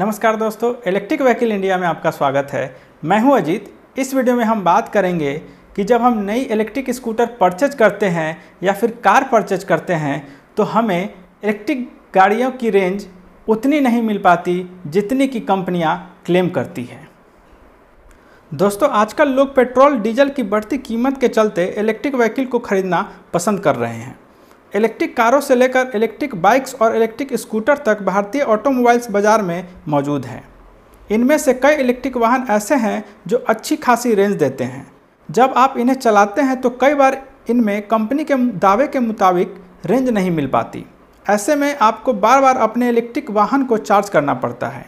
नमस्कार दोस्तों electric vehicle India में आपका स्वागत है मैं हूं अजीत इस वीडियो में हम बात करेंगे कि जब हम नई इलेक्ट्रिक स्कूटर परचेज करते हैं या फिर कार परचेज करते हैं तो हमें इलेक्ट्रिक गाड़ियों की रेंज उतनी नहीं मिल पाती जितनी की कंपनियां क्लेम करती हैं दोस्तों आजकल लोग पेट्रोल डीजल की बढ़ती कीमत के चलते इलेक्ट्रिक व्हीकल को खरीदना पसंद कर रहे हैं इलेक्ट्रिक कारों से लेकर इलेक्ट्रिक बाइक्स और इलेक्ट्रिक स्कूटर तक भारतीय ऑटोमोबाइल्स बाज़ार में मौजूद हैं इनमें से कई इलेक्ट्रिक वाहन ऐसे हैं जो अच्छी खासी रेंज देते हैं जब आप इन्हें चलाते हैं तो कई बार इनमें कंपनी के दावे के मुताबिक रेंज नहीं मिल पाती ऐसे में आपको बार बार अपने इलेक्ट्रिक वाहन को चार्ज करना पड़ता है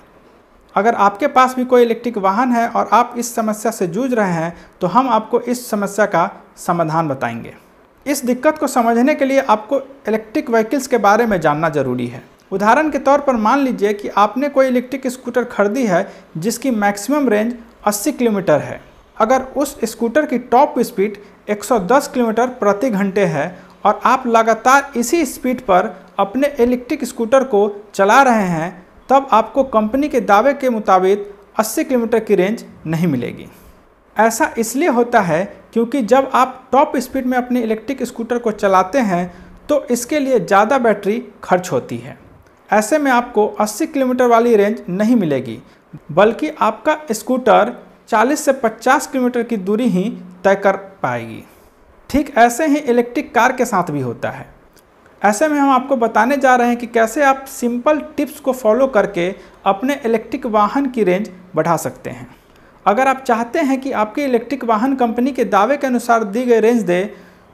अगर आपके पास भी कोई इलेक्ट्रिक वाहन है और आप इस समस्या से जूझ रहे हैं तो हम आपको इस समस्या का समाधान बताएंगे इस दिक्कत को समझने के लिए आपको इलेक्ट्रिक व्हीकल्स के बारे में जानना ज़रूरी है उदाहरण के तौर पर मान लीजिए कि आपने कोई इलेक्ट्रिक स्कूटर खरीदी है जिसकी मैक्सिमम रेंज 80 किलोमीटर है अगर उस स्कूटर की टॉप स्पीड 110 किलोमीटर प्रति घंटे है और आप लगातार इसी स्पीड पर अपने इलेक्ट्रिक स्कूटर को चला रहे हैं तब आपको कंपनी के दावे के मुताबिक 80 किलोमीटर की रेंज नहीं मिलेगी ऐसा इसलिए होता है क्योंकि जब आप टॉप स्पीड में अपने इलेक्ट्रिक स्कूटर को चलाते हैं तो इसके लिए ज़्यादा बैटरी खर्च होती है ऐसे में आपको 80 किलोमीटर वाली रेंज नहीं मिलेगी बल्कि आपका स्कूटर 40 से 50 किलोमीटर की दूरी ही तय कर पाएगी ठीक ऐसे ही इलेक्ट्रिक कार के साथ भी होता है ऐसे में हम आपको बताने जा रहे हैं कि कैसे आप सिंपल टिप्स को फॉलो करके अपने इलेक्ट्रिक वाहन की रेंज बढ़ा सकते हैं अगर आप चाहते हैं कि आपके इलेक्ट्रिक वाहन कंपनी के दावे के अनुसार दी गई रेंज दे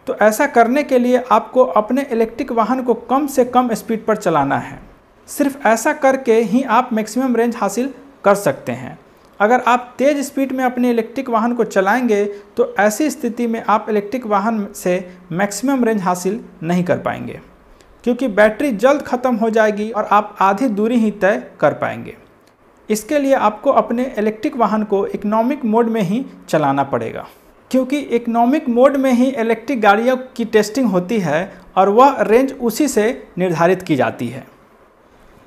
तो ऐसा करने के लिए आपको अपने इलेक्ट्रिक वाहन को कम से कम स्पीड पर चलाना है सिर्फ ऐसा करके ही आप मैक्सिमम रेंज हासिल कर सकते हैं अगर आप तेज़ स्पीड में अपने इलेक्ट्रिक वाहन को चलाएंगे तो ऐसी स्थिति में आप इलेक्ट्रिक वाहन से मैक्सिमम रेंज हासिल नहीं कर पाएंगे क्योंकि बैटरी जल्द ख़त्म हो जाएगी और आप आधी दूरी ही तय कर पाएंगे इसके लिए आपको अपने इलेक्ट्रिक वाहन को इकोनॉमिक मोड में ही चलाना पड़ेगा क्योंकि इकोनॉमिक मोड में ही इलेक्ट्रिक गाड़ियों की टेस्टिंग होती है और वह रेंज उसी से निर्धारित की जाती है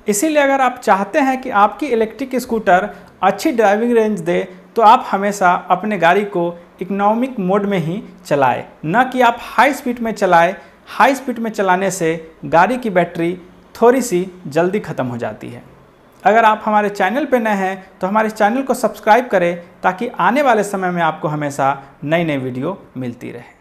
इसीलिए अगर आप चाहते हैं कि आपकी इलेक्ट्रिक स्कूटर अच्छी ड्राइविंग रेंज दे तो आप हमेशा अपने गाड़ी को इकोनॉमिक मोड में ही चलाएं न कि आप हाई स्पीड में चलाएं हाई स्पीड में चलाने से गाड़ी की बैटरी थोड़ी सी जल्दी ख़त्म हो जाती है अगर आप हमारे चैनल पर नए हैं तो हमारे चैनल को सब्सक्राइब करें ताकि आने वाले समय में आपको हमेशा नई नई वीडियो मिलती रहे